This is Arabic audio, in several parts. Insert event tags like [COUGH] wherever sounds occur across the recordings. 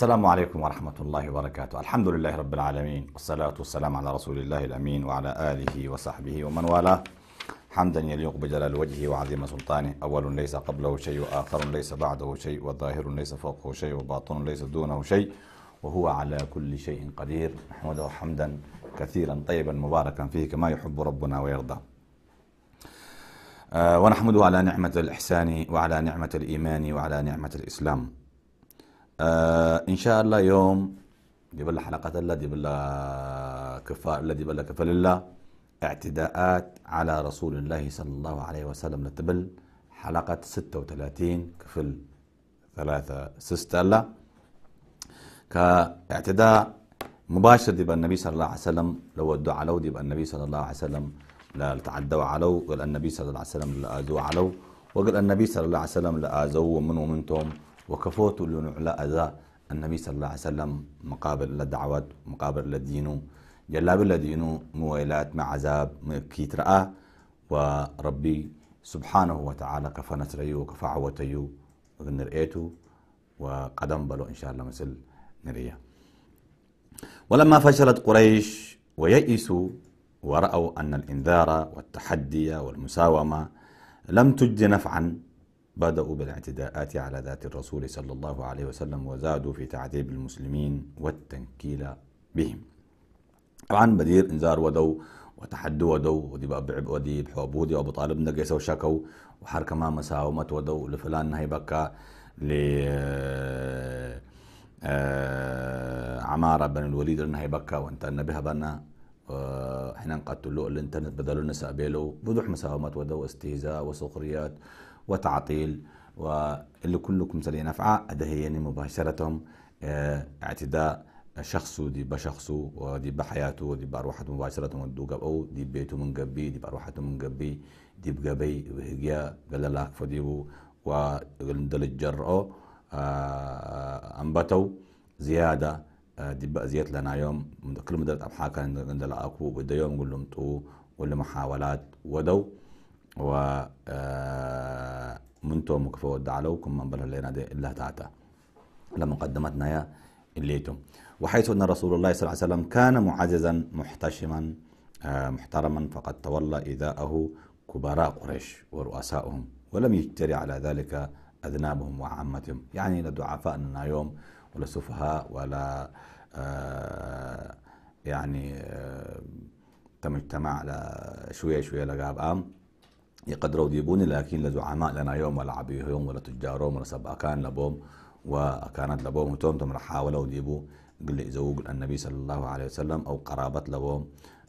السلام عليكم ورحمة الله وبركاته الحمد لله رب العالمين والصلاة والسلام على رسول الله الأمين وعلى آله وصحبه ومن والاه حمدا يليق بجلال وجهه وعظيم سلطانه أول ليس قبله شيء وآخر ليس بعده شيء وظاهر ليس فوقه شيء وباطن ليس دونه شيء وهو على كل شيء قدير نحمده حمدا كثيرا طيبا مباركا فيه كما يحب ربنا ويرضى آه، ونحمده على نعمة الإحسان وعلى نعمة الإيمان وعلى نعمة الإسلام آه ان شاء الله يوم دي بلا حلقة الله دي بلا كفاء الله دي بلا كفل الله اعتداءات على رسول الله صلى الله عليه وسلم نتبل حلقة 36 كفل ثلاثة سستة الله كاعتداء مباشر دي النبي صلى الله عليه وسلم لو ادوا علو دي النبي صلى الله عليه وسلم لا تعدوا علو قال النبي صلى الله عليه وسلم لا ادوا علو وقال النبي صلى الله عليه وسلم لا ازوا من ومنتم وكفوت على أذى النبي صلى الله عليه وسلم مقابل للدعوات مقابل لدينه جلاب لدينه مويلات مع عذاب رأى وربي سبحانه وتعالى كفنت ريو وكفى ريو نرئيته وقدم بلو إن شاء الله مثل نريه ولما فشلت قريش ويئسوا ورأوا أن الإنذار والتحدي والمساومة لم تجد نفعا بدأوا بالاعتداءات على ذات الرسول صلى الله عليه وسلم وزادوا في تعذيب المسلمين والتنكيل بهم طبعا بدير انذار ودو وتحدي ودو ودي بقى ودي بحبودي وابو طالب نقيسه وشكوا وحركه ما مساومت ودو لفلان نهي بكا ل آه، آه، عماره بن الوليد نهي بكا وانت بها بنا احنا آه، نقتلوا الانترنت بدلوا لنا سابيلو بدوح مساومات ودو استهزاء وسخريات وتعطيل واللي كلكم سلي نفعة أدهيني مباشرة آه، اعتداء شخص دي بشخص ودي بحياته ودي بروحه مباشرة ودو قبو دي بيته من قبي دي بروحه من قبي دي بقبي بهجيا قال لك فديبو وقال الجرأو أنبتوا آه، زيادة آه، دي بقى زيادة لنا يوم كل مدرة أبحاث كان عندنا أكو وده يوم نقول لهم طو ولا محاولات ودو و منتم مكفو دعلوكم من بلغ لنا الله تعتا لما قدمتنا يا الليتم وحيث أن رسول الله صلى الله عليه وسلم كان معززا محتشما آه، محترما فقد تولى إيذاءه كبراء قريش ورؤساؤهم ولم يجتري على ذلك أذنابهم وعامتهم يعني لا لنا يوم ولا سفهاء ولا آه، يعني آه، تم اجتماع شوية شوية لقاب آم يقدروا يجيبوني لكن لزعماء لنا يوم ولا عبيهم ولا تجارهم ولا سباكان لبوم وكانت لبوم وتوم تم حاولوا يجيبوا قل زوج النبي صلى الله عليه وسلم او قرابة لبوم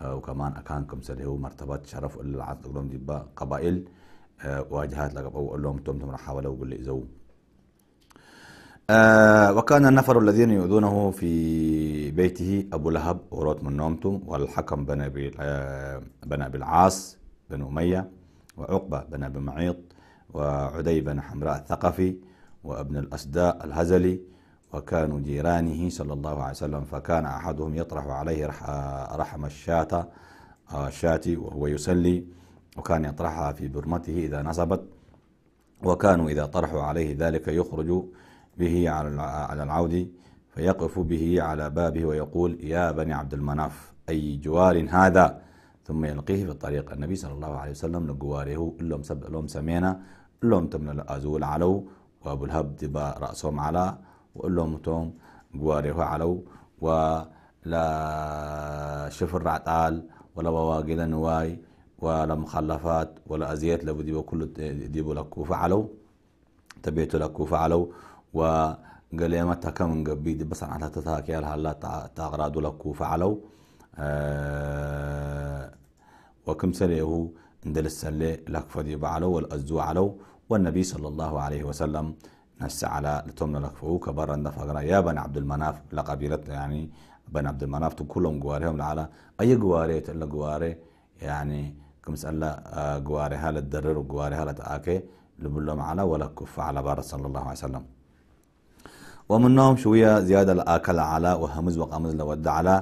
آه، وكمان اكانكم سلهو مرتبات شرف العطل قلهم جبا قبائل آه، واجهات لقب او لهم توم تم حاولوا قل زوج آه وكان النفر الذين يؤذونه في بيته أبو لهب وروت من نومتم والحكم بن أبي آه، بن أبي العاص بن أمية وعقبة بن أبي معيط وعدي بن حمراء الثقفي وابن الأسداء الهزلي وكانوا جيرانه صلى الله عليه وسلم فكان أحدهم يطرح عليه رحم الشاة الشاتي وهو يسلي وكان يطرحها في برمته إذا نصبت وكانوا إذا طرحوا عليه ذلك يخرج به على العود فيقف به على بابه ويقول يا بني عبد المناف أي جوار هذا ثم يلقيه في الطريق النبي صلى الله عليه وسلم لقواره اللهم سب لهم سمينا اللهم تمن الأزول علو وأبو الهب دبا رأسهم على وقلهم توم قواره علو ولا شفر عطال ولا بواقل نواي ولا مخلفات ولا أزيات لو ديبو كل ديبو لكو فعلو تبيتو لكو فعلو وقال يا متى كم قبيد بس على تتاكي هلا تغرادو لكو فعلو آه، سليه اندل السلي لك فدي بعلو والأزو علو والنبي صلى الله عليه وسلم نس على لتمنا لك فهو برا النفقنا يا بن عبد المناف لقبيلتنا يعني بن عبد المناف كلهم جوارهم على أي جواري تلا جواري يعني كمسألة جواري آه، هل الدرر وجواري هل تآكي لبلهم على ولا كف على بار صلى الله عليه وسلم ومنهم شوية زيادة الآكل على وهمز وقمز لود على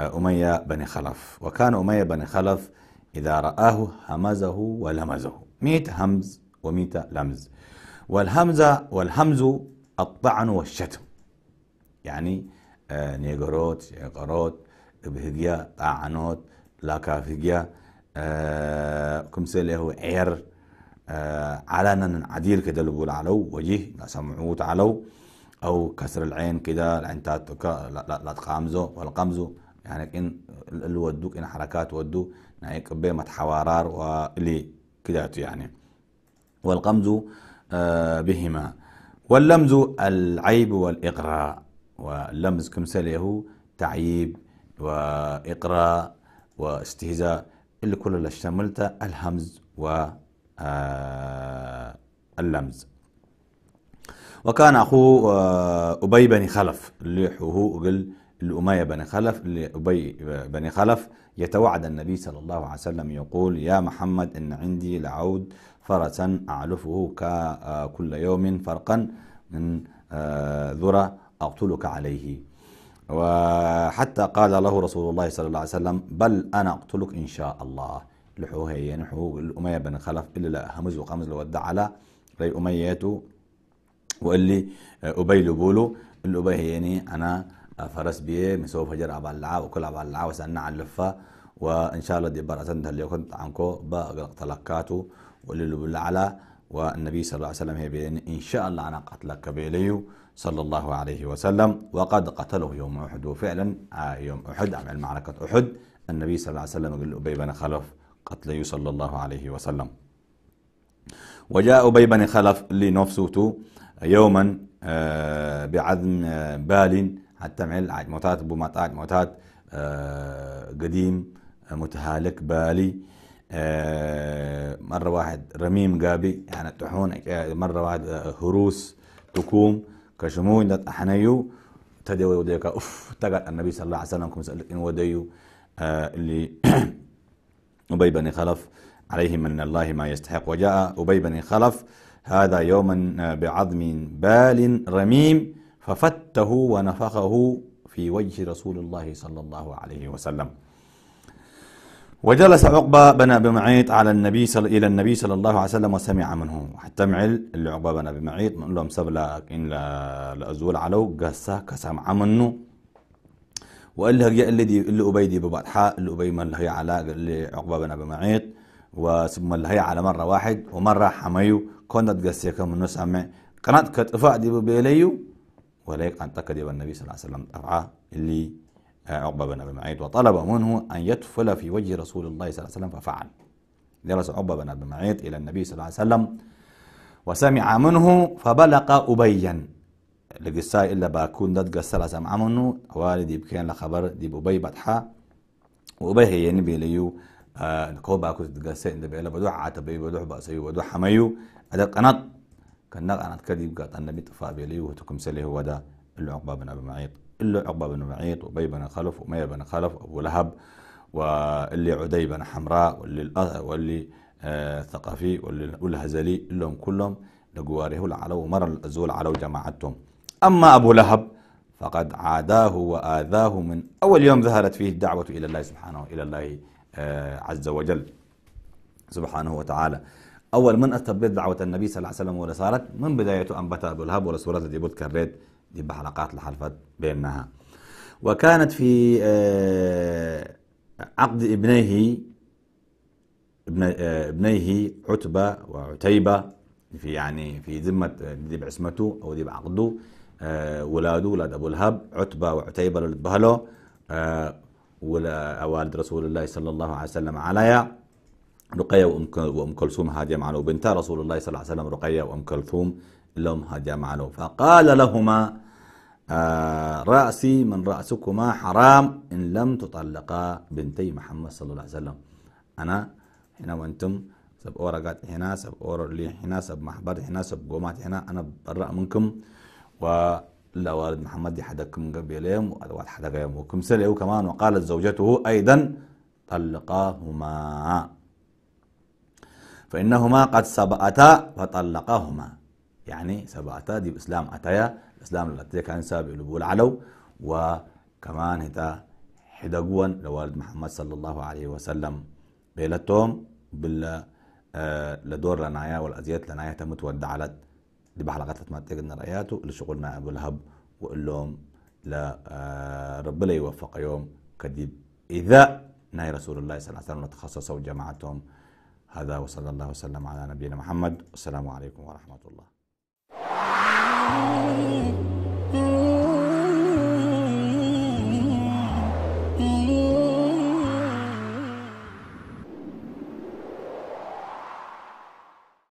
أمية بن خلف وكان أمية بن خلف إذا رآه همزه ولمزه ميت همز وميت لمز والهمزة والهمز الطعن والشتم يعني آه، نيجروت شيقروت بهجيا طعنوت لاكافيجيا آه، كمسله هو عير آه، علنا عديل كده اللي بقول علو وجيه سمعوت علو أو كسر العين كده العين لا لا تقامزو والقمزو يعني كن اللي ودوك إن حركات ودو يعني بما تحوارار وإلي كده يعني والقمز آه، بهما واللمز العيب والإقراء واللمز سليه تعيب وإقراء واستهزاء اللي اللي شملت الهمز و آه، اللمز وكان أخوه آه، أبي بن خلف اللي هو قل لأمية بن خلف لأبي بن خلف يتوعد النبي صلى الله عليه وسلم يقول يا محمد إن عندي لعود فرسا أعلفه كل يوم فرقا من آه، ذرة أقتلك عليه وحتى قال له رسول الله صلى الله عليه وسلم بل أنا أقتلك إن شاء الله لحوه هي نحو الأمية بن خلف إلا همز وقمز ودع على ري أمياته وقال لي آه، أبي لبولو الأبي يعني أنا فرس بيه مسوي فجر عبال العا وكل عبال العا وسألنا عن لفة وإن شاء الله دي برأسنت اللي كنت عنكو بقلق تلقاته واللي بالعلا والنبي صلى الله عليه وسلم هي بين إن شاء الله أنا قتلك بيليو صلى الله عليه وسلم وقد قتله يوم أحد وفعلا آه، يوم أحد عمل معركة أحد النبي صلى الله عليه وسلم قال أبي بن خلف قتله صلى الله عليه وسلم وجاء أبي بن خلف لنفسه يوما آه، بعذن آه، بال حتمعل عجموتات ابو مطا عجموتات آه، قديم متهالك بالي آه، مرة واحد رميم قابي يعني الطحون مرة واحد آه، هروس تكوم كشمون دت أحنيو تدوي وديك أوف تقعد النبي صلى الله عليه وسلم كم سألك إن وديو اللي [COUGHS] أبي بن خلف عليه من الله ما يستحق وجاء أبي بن خلف هذا يوما بعظم بال رميم ففته ونفخه في وجه رسول الله صلى الله عليه وسلم وجلس عقبة بن أبي معيط على النبي صل... إلى النبي صلى الله عليه وسلم وسمع منه حتى معل اللي عقبة بن أبي معيط من لهم سب إن لا لأزول علو قسا كسمع منه وقال له يا اللي دي اللي أبي دي ببطحاء اللي أبي من هي على اللي عقبة بن أبي معيط وسم اللي هي على مرة واحد ومرة حميو كنت قسيكم كم نسمع قناة كتفاء دي ببيليو وليك أن تكذب النبي صلى الله عليه وسلم أفعى اللي عقبة بن أبي معيط وطلب منه أن يدفل في وجه رسول الله صلى الله عليه وسلم ففعل جلس عقبة بن أبي معيط إلى النبي صلى الله عليه وسلم وسمع منه فبلق أبيا لقصة إلا باكون دد قصة سمع منه والدي بكين لخبر دي أبي بطحا وأبي هي نبي يعني ليو آه كوبا كوز دقسة إن دبي بدوع عاتبي بدوع بأسيو بدوع حميو هذا قنط كنغ أنا كذب قاعد أنا بيطفى بيلي وهتكم سلي هو ده اللي عقبة بن أبي معيط اللي عقبة بن معيط وبي بن خلف وأمية بن خلف أبو لهب واللي عدي بن حمراء واللي واللي آه ثقفي واللي الهزلي لهم كلهم لجواره العلو ومر الزول على جماعتهم أما أبو لهب فقد عاداه وآذاه من أول يوم ظهرت فيه الدعوة إلى الله سبحانه إلى الله آه عز وجل سبحانه وتعالى أول من استبدت دعوة النبي صلى الله عليه وسلم ورسالة من بدايته أنبت أبو الهب ورسولة دي بود كريت دي بحلقات الحلفت بينها وكانت في آه، عقد ابنيه آه، ابنيه عتبة وعتيبة في يعني في ذمة آه، دي بعصمته أو دي بعقده ولاده ولاد أبو الهب عتبة وعتيبة للبهلو بهلو ولا والد رسول الله صلى الله عليه وسلم عليا رقية وأم كلثوم هادية معنا وبنتا رسول الله صلى الله عليه وسلم رقية وأم كلثوم لهم هادية معنا فقال لهما آه رأسي من رأسكما حرام إن لم تطلقا بنتي محمد صلى الله عليه وسلم أنا هنا وأنتم سب أورقات هنا سب أورلي هنا سب محبر هنا سب قومات هنا أنا برأ منكم ولا والد محمد دي حدكم قبل يوم يوم وكم سلعوا كمان وقالت زوجته أيضا طلقاهما فإنهما قد سبأتا فطلقهما يعني سبأتا دي بإسلام أتايا الإسلام التي كان سابق لبول علو وكمان هتا حدقوا لوالد محمد صلى الله عليه وسلم بيلتهم بال آه لدور لنايا والأزيات لنايا تمت ودعلت دي بحلقات ما تقدنا رأياته شغلنا أبو لهب وقل لهم لا الله يوفق يوم كديب إذا ناي رسول الله صلى الله عليه وسلم تخصصوا جماعتهم هذا وصلى الله وسلم على نبينا محمد والسلام عليكم ورحمة الله